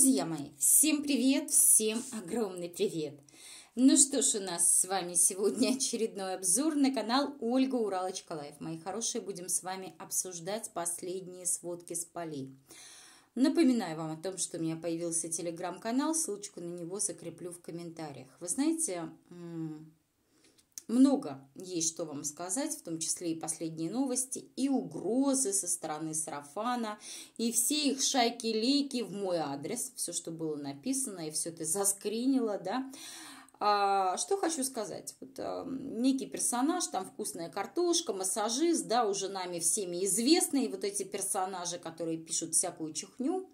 Друзья мои, всем привет, всем огромный привет! Ну что ж, у нас с вами сегодня очередной обзор на канал Ольга Уралочка Лайф. Мои хорошие, будем с вами обсуждать последние сводки с полей. Напоминаю вам о том, что у меня появился телеграм-канал, ссылочку на него закреплю в комментариях. Вы знаете, много есть что вам сказать, в том числе и последние новости, и угрозы со стороны сарафана, и все их шайки-лейки в мой адрес, все, что было написано, и все ты заскринила, да. А, что хочу сказать? Вот, а, некий персонаж, там вкусная картошка, массажист, да, уже нами всеми известные вот эти персонажи, которые пишут всякую чухню.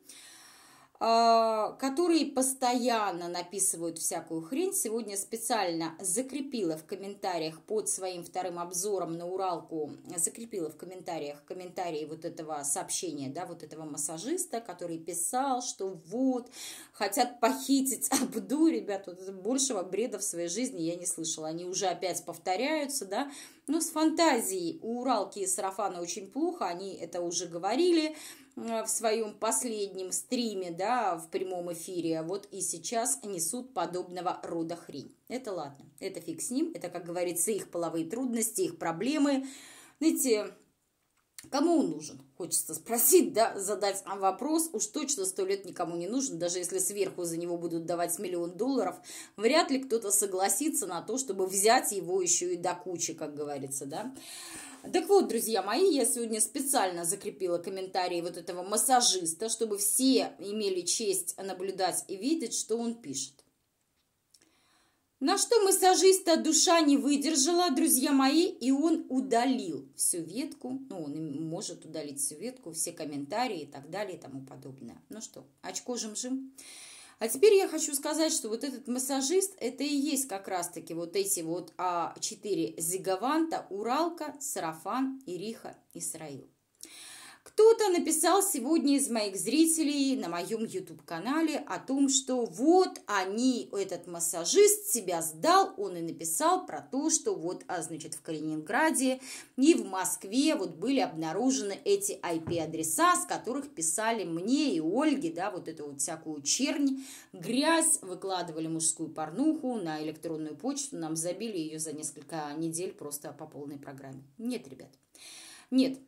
А, которые постоянно написывают всякую хрень. Сегодня специально закрепила в комментариях под своим вторым обзором на Уралку, закрепила в комментариях комментарии вот этого сообщения, да, вот этого массажиста, который писал, что вот, хотят похитить Абду, ребят, вот большего бреда в своей жизни я не слышала. Они уже опять повторяются, да, ну, с фантазией у Уралки и Сарафана очень плохо, они это уже говорили э, в своем последнем стриме, да, в прямом эфире, а вот и сейчас несут подобного рода хрень. Это ладно, это фиг с ним, это, как говорится, их половые трудности, их проблемы. Знаете, кому он нужен? хочется спросить, да, задать вам вопрос. Уж точно сто лет никому не нужен, даже если сверху за него будут давать миллион долларов. Вряд ли кто-то согласится на то, чтобы взять его еще и до кучи, как говорится, да. Так вот, друзья мои, я сегодня специально закрепила комментарии вот этого массажиста, чтобы все имели честь наблюдать и видеть, что он пишет. На что массажиста душа не выдержала, друзья мои, и он удалил всю ветку. Ну, он может удалить всю ветку, все комментарии и так далее и тому подобное. Ну что, очко жим-жим. А теперь я хочу сказать, что вот этот массажист, это и есть как раз-таки вот эти вот а, 4 зигованта, Уралка, Сарафан, Ириха, Исраил. Кто-то написал сегодня из моих зрителей на моем YouTube-канале о том, что вот они, этот массажист себя сдал, он и написал про то, что вот, а, значит, в Калининграде и в Москве вот были обнаружены эти IP-адреса, с которых писали мне и Ольге, да, вот эту вот всякую чернь, грязь, выкладывали мужскую порнуху на электронную почту, нам забили ее за несколько недель просто по полной программе. Нет, ребят, нет,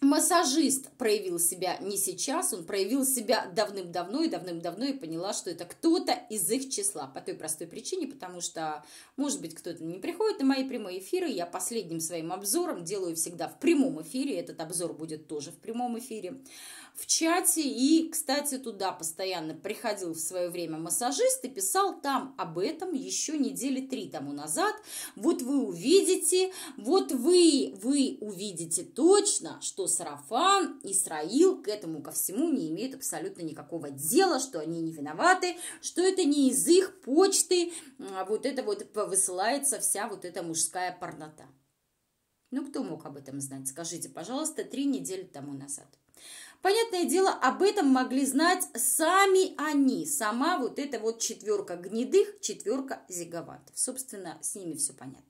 массажист проявил себя не сейчас, он проявил себя давным-давно и давным-давно и поняла, что это кто-то из их числа. По той простой причине, потому что, может быть, кто-то не приходит на мои прямые эфиры, я последним своим обзором делаю всегда в прямом эфире, этот обзор будет тоже в прямом эфире, в чате. И, кстати, туда постоянно приходил в свое время массажист и писал там об этом еще недели три тому назад. Вот вы увидите, вот вы, вы увидите точно, что сарафан, Исраил к этому ко всему не имеет абсолютно никакого дела, что они не виноваты, что это не из их почты, а вот это вот высылается вся вот эта мужская парнота. Ну, кто мог об этом знать? Скажите, пожалуйста, три недели тому назад. Понятное дело, об этом могли знать сами они, сама вот эта вот четверка гнедых, четверка зиговатов. Собственно, с ними все понятно.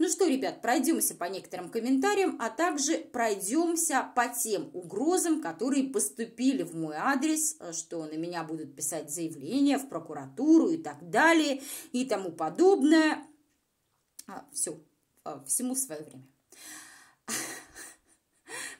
Ну что, ребят, пройдемся по некоторым комментариям, а также пройдемся по тем угрозам, которые поступили в мой адрес, э, что на меня будут писать заявления в прокуратуру и так далее и тому подобное. А, все, э, всему свое время.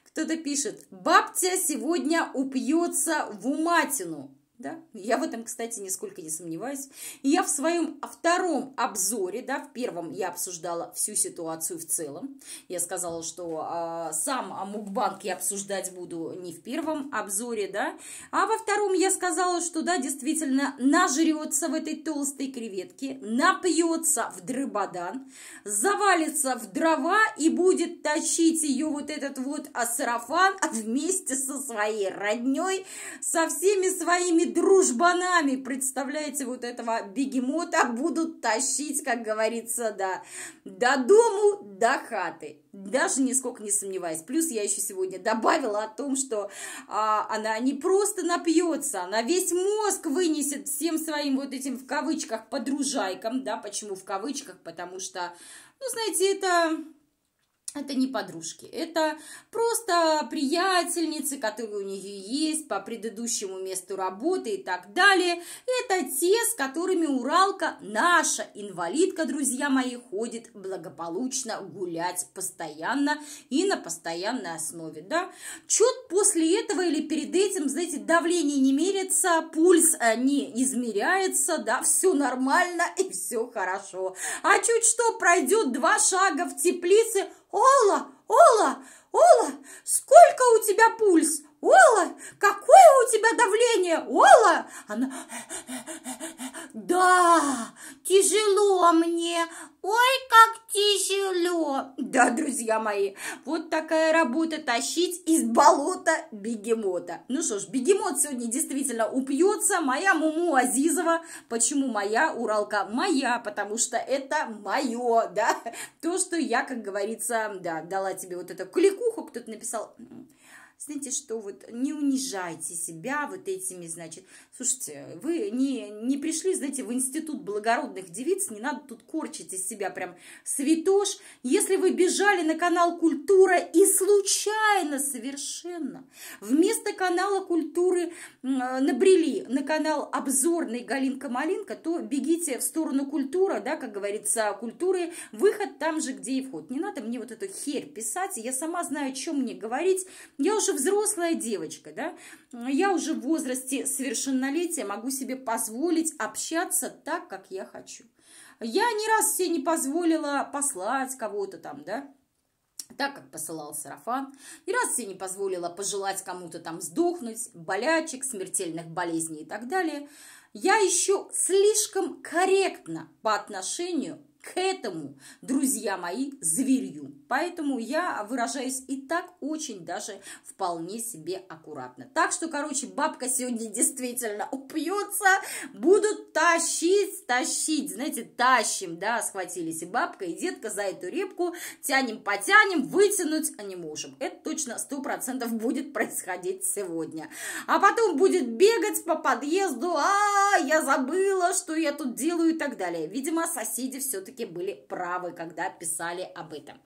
Кто-то пишет, бабтя сегодня упьется в уматину. Да, я в этом, кстати, нисколько не сомневаюсь. я в своем втором обзоре, да, в первом я обсуждала всю ситуацию в целом. Я сказала, что э, сам мукбанк я обсуждать буду не в первом обзоре, да, а во втором я сказала, что, да, действительно нажрется в этой толстой креветке, напьется в дрыбодан, завалится в дрова и будет точить ее вот этот вот сарафан вместе со своей родней, со всеми своими дружбанами, представляете, вот этого бегемота будут тащить, как говорится, да, до дому, до хаты. Даже нисколько не сомневаюсь. Плюс я еще сегодня добавила о том, что а, она не просто напьется, она весь мозг вынесет всем своим вот этим в кавычках подружайкам, да, почему в кавычках, потому что, ну, знаете, это это не подружки, это просто приятельницы, которые у нее есть по предыдущему месту работы и так далее. Это те, с которыми Уралка, наша инвалидка, друзья мои, ходит благополучно гулять постоянно и на постоянной основе, да. Чет после этого или перед этим, знаете, давление не мерится, пульс э, не измеряется, да, все нормально и все хорошо. А чуть что, пройдет два шага в теплице – «Ола! Ола! Ола! Сколько у тебя пульс? Ола, какое у тебя давление? Ола! Она... Да, тяжело мне. Ой, как тяжело. Да, друзья мои, вот такая работа тащить из болота бегемота. Ну что ж, бегемот сегодня действительно упьется. Моя Муму Азизова. Почему моя Уралка? Моя, потому что это мое, да. То, что я, как говорится, да, дала тебе вот эту кликуху, кто-то написал, знаете, что вот не унижайте себя вот этими, значит, слушайте, вы не, не пришли, знаете, в институт благородных девиц, не надо тут корчить из себя прям святош. Если вы бежали на канал «Культура» и случайно совершенно вместо канала «Культуры» набрели на канал обзорный «Галинка-малинка», то бегите в сторону «Культура», да, как говорится, «Культуры», выход там же, где и вход. Не надо мне вот эту херь писать, я сама знаю, о чем мне говорить. Я уже взрослая девочка, да, я уже в возрасте совершеннолетия могу себе позволить общаться так, как я хочу. Я ни раз себе не позволила послать кого-то там, да, так как посылал сарафан, ни раз себе не позволила пожелать кому-то там сдохнуть, болячек, смертельных болезней и так далее, я еще слишком корректно по отношению к этому, друзья мои, зверью. Поэтому я выражаюсь и так очень даже вполне себе аккуратно. Так что, короче, бабка сегодня действительно упьется, будут тащить, тащить. Знаете, тащим, да, схватились и бабка, и детка за эту репку, тянем, потянем, вытянуть не можем. Это точно сто процентов будет происходить сегодня. А потом будет бегать по подъезду, а, я забыла, что я тут делаю и так далее. Видимо, соседи все-таки были правы, когда писали об этом.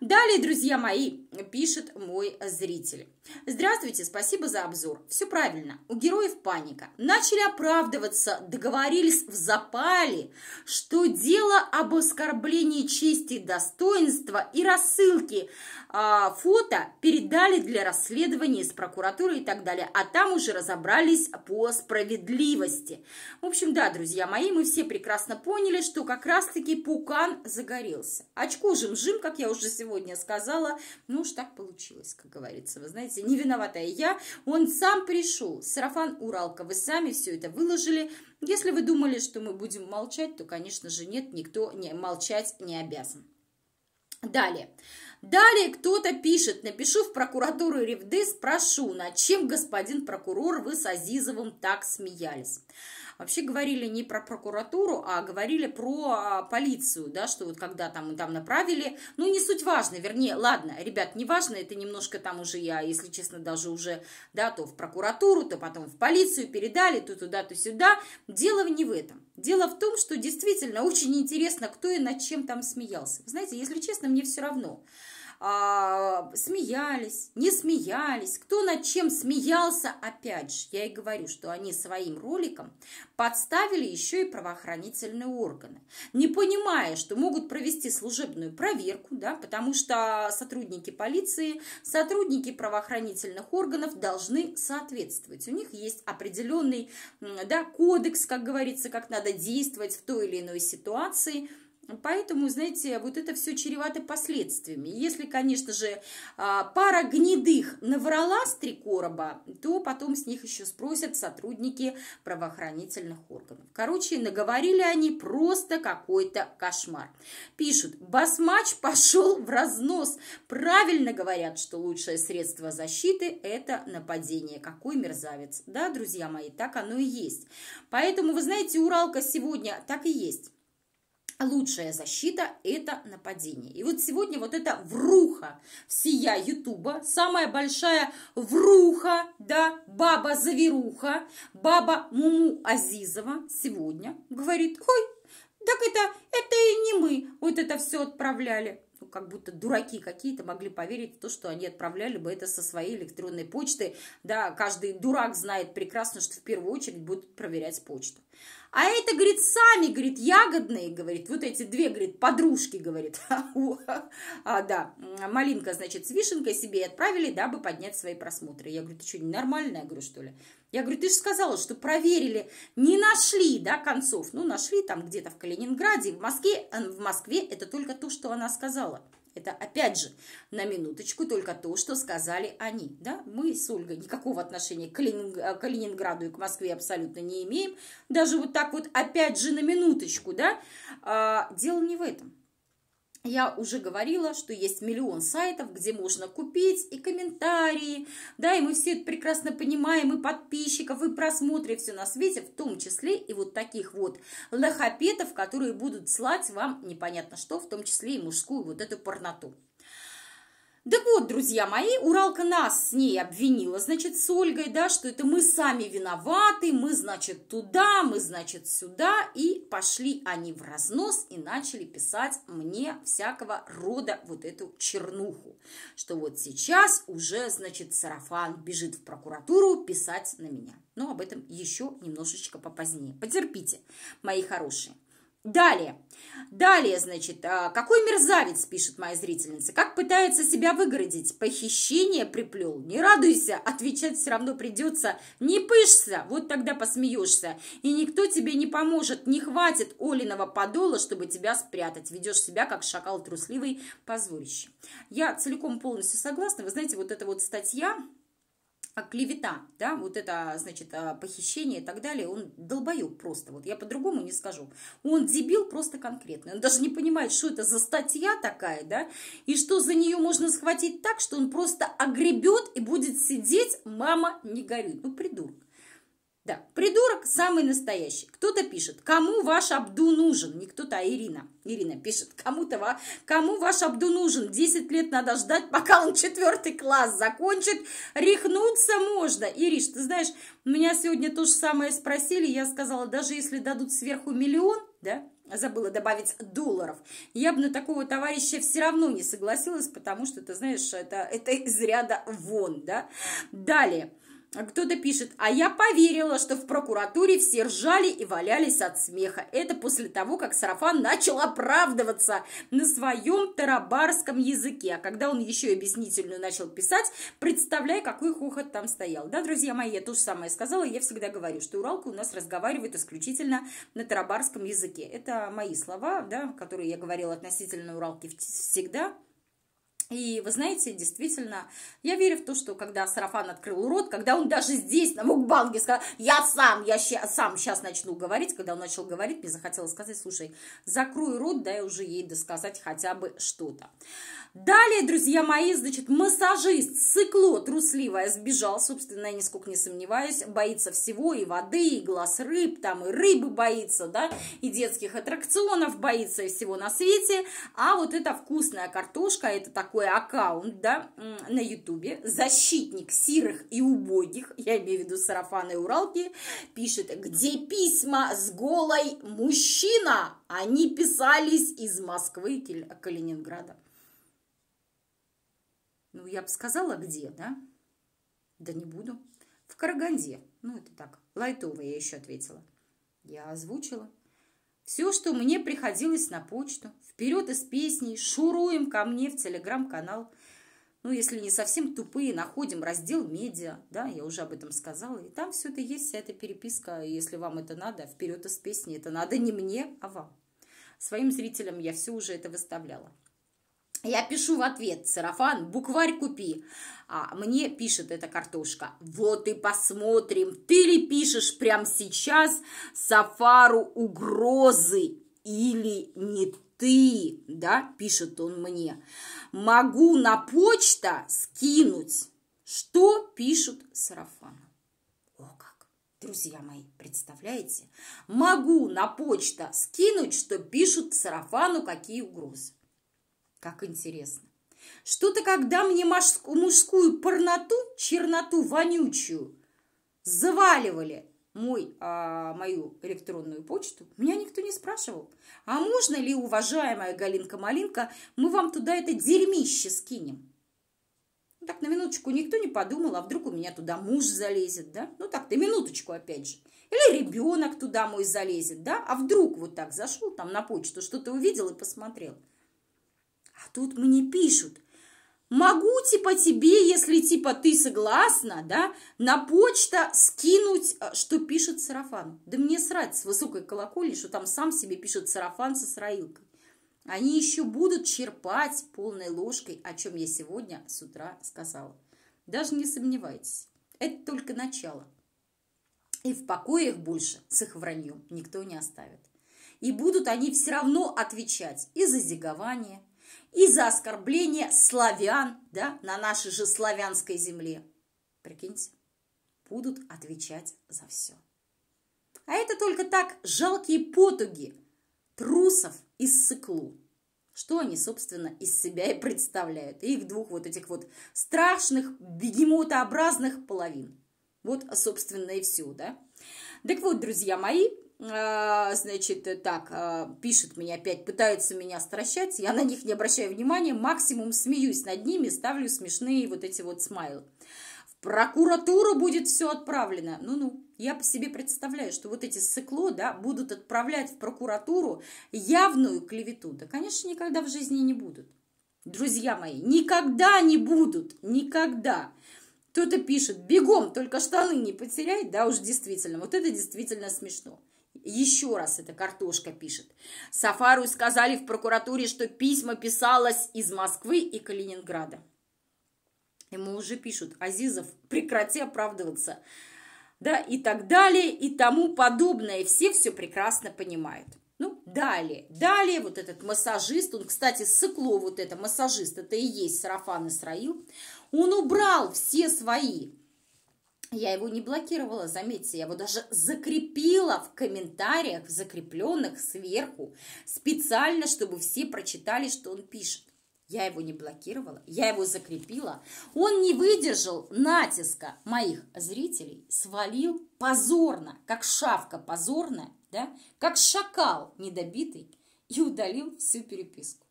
Далее, друзья мои, пишет мой зритель. Здравствуйте, спасибо за обзор. Все правильно, у героев паника. Начали оправдываться, договорились в запале, что дело об оскорблении чести и достоинства и рассылке э, фото передали для расследования из прокуратуры и так далее. А там уже разобрались по справедливости. В общем, да, друзья мои, мы все прекрасно поняли, что как раз-таки Пукан загорелся. Очко жим-жим, как я уже сегодня сказала. Ну уж так получилось, как говорится, вы знаете понимаете, не виноватая я. Он сам пришел. Сарафан Уралка, вы сами все это выложили. Если вы думали, что мы будем молчать, то, конечно же, нет, никто не, молчать не обязан. Далее. Далее кто-то пишет, напишу в прокуратуру Ревды, спрошу, над чем, господин прокурор, вы с Азизовым так смеялись вообще говорили не про прокуратуру, а говорили про а, полицию, да, что вот когда там, там направили, ну, не суть важно, вернее, ладно, ребят, не важно, это немножко там уже я, если честно, даже уже, да, то в прокуратуру, то потом в полицию передали, то туда, то сюда, дело не в этом. Дело в том, что действительно очень интересно, кто и над чем там смеялся. знаете, если честно, мне все равно а, смеялись, не смеялись, кто над чем смеялся, опять же, я и говорю, что они своим роликом подставили еще и правоохранительные органы, не понимая, что могут провести служебную проверку, да, потому что сотрудники полиции, сотрудники правоохранительных органов должны соответствовать. У них есть определенный да, кодекс, как говорится, как надо действовать в той или иной ситуации – Поэтому, знаете, вот это все чревато последствиями. Если, конечно же, а, пара гнедых наврала с три короба, то потом с них еще спросят сотрудники правоохранительных органов. Короче, наговорили они просто какой-то кошмар. Пишут, басмач пошел в разнос. Правильно говорят, что лучшее средство защиты – это нападение. Какой мерзавец. Да, друзья мои, так оно и есть. Поэтому, вы знаете, Уралка сегодня так и есть а лучшая защита – это нападение. И вот сегодня вот эта вруха сия Ютуба, самая большая вруха, да, баба-завируха, баба Муму Азизова сегодня говорит, ой, так это, это и не мы вот это все отправляли. Ну, как будто дураки какие-то могли поверить в то, что они отправляли бы это со своей электронной почты. Да, каждый дурак знает прекрасно, что в первую очередь будут проверять почту. А это, говорит, сами, говорит, ягодные, говорит, вот эти две, говорит, подружки, говорит, а, да, малинка, значит, с вишенкой себе отправили, дабы поднять свои просмотры. Я говорю, ты что, ненормальная, говорю, что ли? Я говорю, ты же сказала, что проверили, не нашли, да, концов. Ну, нашли там где-то в Калининграде, в Москве, э, в Москве это только то, что она сказала. Это, опять же, на минуточку только то, что сказали они. Да? Мы с Ольгой никакого отношения э, к Ленинграду и к Москве абсолютно не имеем. Даже вот так вот, опять же, на минуточку. Да? А, дело не в этом. Я уже говорила, что есть миллион сайтов, где можно купить и комментарии, да, и мы все это прекрасно понимаем, и подписчиков, и просмотры, все на свете, в том числе и вот таких вот лохопетов, которые будут слать вам непонятно что, в том числе и мужскую вот эту порноту. Так вот, друзья мои, Уралка нас с ней обвинила, значит, с Ольгой, да, что это мы сами виноваты, мы, значит, туда, мы, значит, сюда, и пошли они в разнос и начали писать мне всякого рода вот эту чернуху, что вот сейчас уже, значит, Сарафан бежит в прокуратуру писать на меня. Но об этом еще немножечко попозднее. Потерпите, мои хорошие. Далее. Далее, значит, а, какой мерзавец, пишет моя зрительница, как пытается себя выгородить, похищение приплел, не радуйся, отвечать все равно придется, не пышься, вот тогда посмеешься, и никто тебе не поможет, не хватит Олиного подола, чтобы тебя спрятать, ведешь себя как шакал трусливый, позорище. Я целиком полностью согласна, вы знаете, вот эта вот статья, а, клевета, да, вот это, значит, а, похищение и так далее, он долбоеб просто, вот я по-другому не скажу. Он дебил просто конкретно, он даже не понимает, что это за статья такая, да, и что за нее можно схватить так, что он просто огребет и будет сидеть, мама, не горюй, ну, придурок. Да, придурок самый настоящий. Кто-то пишет, кому ваш Абду нужен? Не кто-то, а Ирина. Ирина пишет, кому-то, кому ваш Абду нужен? 10 лет надо ждать, пока он четвертый класс закончит. Рехнуться можно. Ириш, ты знаешь, меня сегодня то же самое спросили. Я сказала, даже если дадут сверху миллион, да, а забыла добавить долларов, я бы на такого товарища все равно не согласилась, потому что, ты знаешь, это, это из ряда вон, да. Далее. Кто-то пишет, а я поверила, что в прокуратуре все ржали и валялись от смеха. Это после того, как Сарафан начал оправдываться на своем тарабарском языке. А когда он еще и объяснительную начал писать, представляй, какой хохот там стоял. Да, друзья мои, я то же самое сказала. Я всегда говорю, что Уралка у нас разговаривает исключительно на тарабарском языке. Это мои слова, да, которые я говорила относительно Уралки всегда. И вы знаете, действительно, я верю в то, что когда Сарафан открыл рот, когда он даже здесь на Мукбанге сказал, я сам, я ща, сам сейчас начну говорить, когда он начал говорить, мне захотелось сказать, слушай, закрой рот, дай уже ей досказать хотя бы что-то. Далее, друзья мои, значит, массажист, сыкло трусливое сбежал, собственно, я нисколько не сомневаюсь, боится всего, и воды, и глаз рыб, там, и рыбы боится, да, и детских аттракционов боится, и всего на свете, а вот эта вкусная картошка, это такое такой аккаунт, да, на Ютубе, защитник сирых и убогих, я имею в виду сарафаны и уралки, пишет, где письма с голой мужчина, они писались из Москвы или Калининграда. Ну, я бы сказала, где, да? Да не буду. В Караганде. Ну, это так, лайтово я еще ответила. Я озвучила. Все, что мне приходилось на почту, вперед из песней, шуруем ко мне в телеграм-канал. Ну, если не совсем тупые, находим раздел медиа, да, я уже об этом сказала. И там все это есть, вся эта переписка, если вам это надо, вперед из песни. Это надо не мне, а вам. Своим зрителям я все уже это выставляла. Я пишу в ответ, сарафан, букварь купи. А мне пишет эта картошка, вот и посмотрим, ты ли пишешь прямо сейчас сафару угрозы или не ты, да, пишет он мне. Могу на почта скинуть, что пишут сарафану. О как, друзья мои, представляете? Могу на почта скинуть, что пишут сарафану, какие угрозы. Как интересно. Что-то, когда мне мужскую порноту, черноту вонючую, заваливали мой, а, мою электронную почту, меня никто не спрашивал. А можно ли, уважаемая Галинка-малинка, мы вам туда это дерьмище скинем? Ну, так, на минуточку никто не подумал, а вдруг у меня туда муж залезет, да? Ну, так, на минуточку опять же. Или ребенок туда мой залезет, да? А вдруг вот так зашел там на почту, что-то увидел и посмотрел – а тут мне пишут, могу типа тебе, если типа ты согласна, да, на почта скинуть, э, что пишет сарафан. Да мне срать с высокой колокольни, что там сам себе пишет сарафан со сраилкой. Они еще будут черпать полной ложкой, о чем я сегодня с утра сказала. Даже не сомневайтесь, это только начало. И в покое их больше с их враньем никто не оставит. И будут они все равно отвечать и за зигование, и за оскорбление славян да, на нашей же славянской земле. Прикиньте, будут отвечать за все. А это только так жалкие потуги трусов из сыклу. Что они, собственно, из себя и представляют? их двух вот этих вот страшных бегемотообразных половин. Вот, собственно, и все, да? Так вот, друзья мои, а, значит, э, так, а, пишет мне опять, пытаются меня стращать, я на них не обращаю внимания, максимум смеюсь над ними, ставлю смешные вот эти вот смайлы. В прокуратуру будет все отправлено. Ну-ну, я по себе представляю, что вот эти сыкло, да, будут отправлять в прокуратуру явную клевету. Да, конечно, никогда в жизни не будут. Друзья мои, никогда не будут, никогда. Кто-то пишет, бегом, только штаны не потеряй, да уж действительно, вот это действительно смешно. Еще раз эта картошка пишет. Сафару сказали в прокуратуре, что письма писалось из Москвы и Калининграда. Ему уже пишут, Азизов, прекрати оправдываться. Да, и так далее, и тому подобное. Все все прекрасно понимают. Ну, далее, далее вот этот массажист, он, кстати, сыкло вот это, массажист, это и есть сарафан Исраил, он убрал все свои я его не блокировала, заметьте, я его даже закрепила в комментариях, в закрепленных сверху, специально, чтобы все прочитали, что он пишет. Я его не блокировала, я его закрепила. Он не выдержал натиска моих зрителей, свалил позорно, как шавка позорная, да, как шакал недобитый, и удалил всю переписку.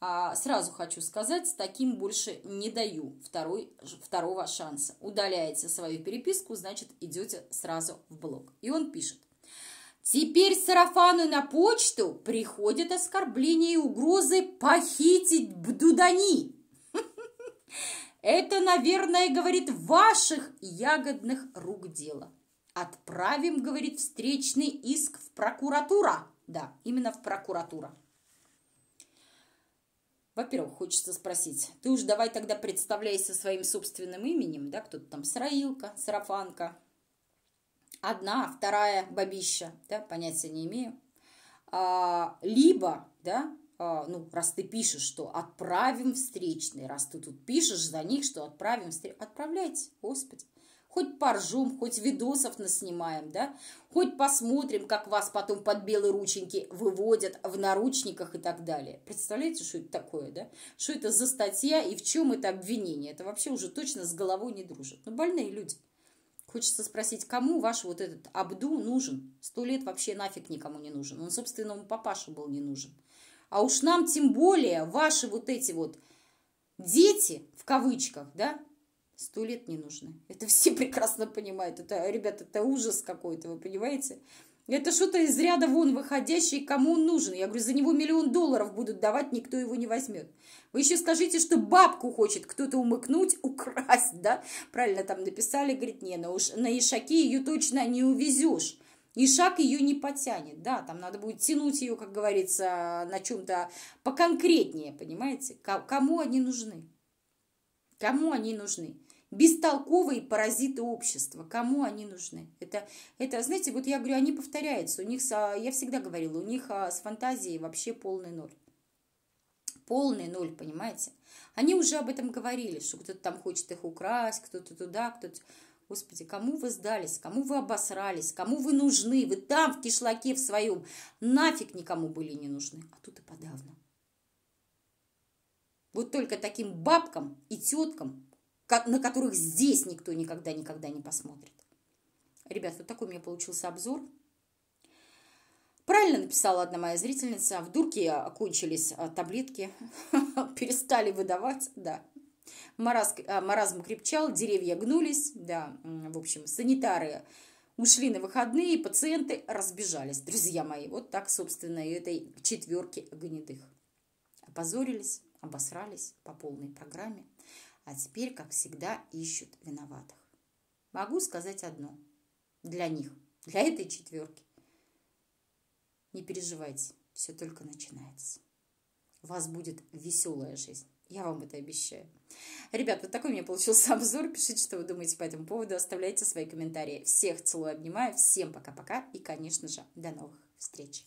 А, сразу хочу сказать, с таким больше не даю второй, второго шанса. Удаляете свою переписку, значит, идете сразу в блог. И он пишет. Теперь сарафану на почту приходят оскорбления и угрозы похитить бдудани. Это, наверное, говорит, ваших ягодных рук дело. Отправим, говорит, встречный иск в прокуратура. Да, именно в прокуратура. Во-первых, хочется спросить, ты уж давай тогда представляйся своим собственным именем, да, кто-то там сраилка, сарафанка, одна, вторая бабища, да, понятия не имею. А, либо, да, а, ну, раз ты пишешь, что отправим встречный, раз ты тут пишешь за них, что отправим встречный, отправляйте, господи. Хоть поржум, хоть видосов наснимаем, да? Хоть посмотрим, как вас потом под белые рученьки выводят в наручниках и так далее. Представляете, что это такое, да? Что это за статья и в чем это обвинение? Это вообще уже точно с головой не дружит. Ну, больные люди. Хочется спросить, кому ваш вот этот Абду нужен? Сто лет вообще нафиг никому не нужен. Он собственному папашу был не нужен. А уж нам тем более ваши вот эти вот дети, в кавычках, да, сто лет не нужны Это все прекрасно понимают. Это, ребята, это ужас какой-то, вы понимаете? Это что-то из ряда вон выходящее, кому он нужен. Я говорю, за него миллион долларов будут давать, никто его не возьмет. Вы еще скажите, что бабку хочет кто-то умыкнуть, украсть, да? Правильно там написали, говорит, не, на, уж, на Ишаке ее точно не увезешь. Ишак ее не потянет, да, там надо будет тянуть ее, как говорится, на чем-то поконкретнее, понимаете? Кому они нужны? Кому они нужны? бестолковые паразиты общества. Кому они нужны? Это, это, знаете, вот я говорю, они повторяются. У них, я всегда говорила, у них а, с фантазией вообще полный ноль. Полный ноль, понимаете? Они уже об этом говорили, что кто-то там хочет их украсть, кто-то туда, кто-то... Господи, кому вы сдались, кому вы обосрались, кому вы нужны? Вы там в кишлаке в своем нафиг никому были не нужны. А тут и подавно. Вот только таким бабкам и теткам на которых здесь никто никогда-никогда не посмотрит. Ребят, вот такой у меня получился обзор. Правильно написала одна моя зрительница, в дурке кончились а, таблетки, перестали выдавать, да. Мороз а, маразм крепчал, деревья гнулись, да, в общем, санитары ушли на выходные, пациенты разбежались, друзья мои. Вот так, собственно, и этой четверки гнедых. Опозорились, обосрались по полной программе а теперь, как всегда, ищут виноватых. Могу сказать одно. Для них, для этой четверки. Не переживайте, все только начинается. У вас будет веселая жизнь. Я вам это обещаю. Ребят, вот такой у меня получился обзор. Пишите, что вы думаете по этому поводу. Оставляйте свои комментарии. Всех целую, обнимаю. Всем пока-пока. И, конечно же, до новых встреч.